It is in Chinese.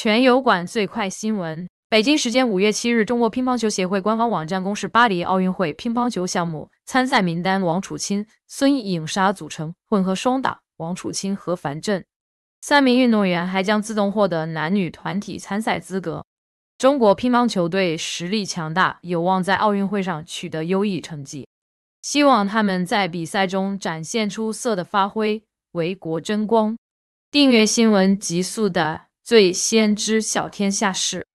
全油管最快新闻。北京时间五月七日，中国乒乓球协会官方网站公示巴黎奥运会乒乓球项目参赛名单，王楚钦、孙颖莎组成混合双打，王楚钦、和樊振三名运动员还将自动获得男女团体参赛资格。中国乒乓球队实力强大，有望在奥运会上取得优异成绩。希望他们在比赛中展现出色的发挥，为国争光。订阅新闻，极速的。最先知晓天下事。